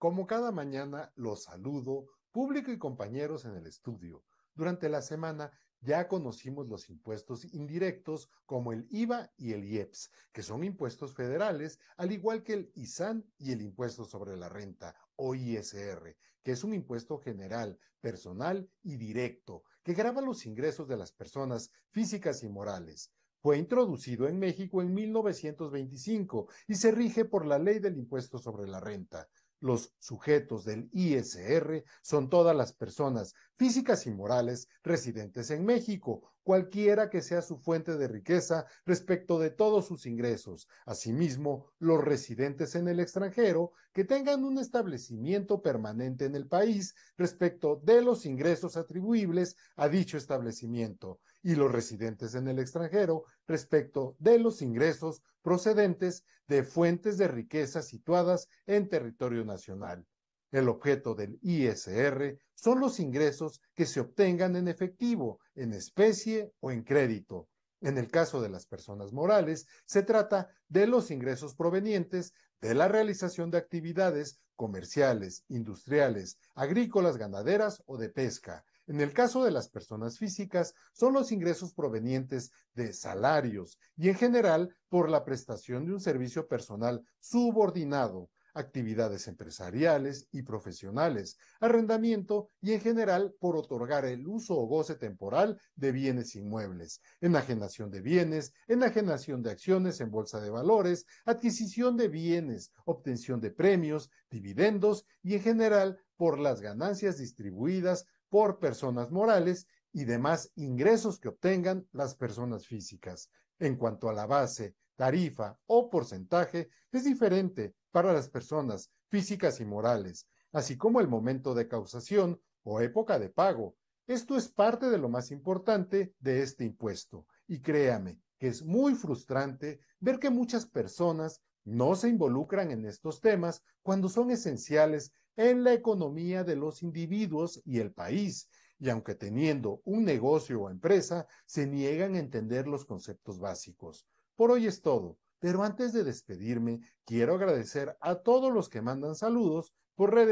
Como cada mañana, los saludo, público y compañeros en el estudio. Durante la semana ya conocimos los impuestos indirectos como el IVA y el IEPS, que son impuestos federales, al igual que el ISAN y el impuesto sobre la renta, o ISR, que es un impuesto general, personal y directo, que grava los ingresos de las personas físicas y morales. Fue introducido en México en 1925 y se rige por la ley del impuesto sobre la renta. Los sujetos del ISR son todas las personas físicas y morales residentes en México, cualquiera que sea su fuente de riqueza respecto de todos sus ingresos. Asimismo, los residentes en el extranjero que tengan un establecimiento permanente en el país respecto de los ingresos atribuibles a dicho establecimiento y los residentes en el extranjero respecto de los ingresos procedentes de fuentes de riqueza situadas en territorio nacional. El objeto del ISR son los ingresos que se obtengan en efectivo, en especie o en crédito. En el caso de las personas morales, se trata de los ingresos provenientes de la realización de actividades comerciales, industriales, agrícolas, ganaderas o de pesca, en el caso de las personas físicas, son los ingresos provenientes de salarios y en general por la prestación de un servicio personal subordinado, actividades empresariales y profesionales, arrendamiento y en general por otorgar el uso o goce temporal de bienes inmuebles, enajenación de bienes, enajenación de acciones en bolsa de valores, adquisición de bienes, obtención de premios, dividendos y en general por las ganancias distribuidas por personas morales y demás ingresos que obtengan las personas físicas. En cuanto a la base, tarifa o porcentaje, es diferente para las personas físicas y morales, así como el momento de causación o época de pago. Esto es parte de lo más importante de este impuesto, y créame que es muy frustrante ver que muchas personas no se involucran en estos temas cuando son esenciales en la economía de los individuos y el país, y aunque teniendo un negocio o empresa, se niegan a entender los conceptos básicos. Por hoy es todo, pero antes de despedirme, quiero agradecer a todos los que mandan saludos por redes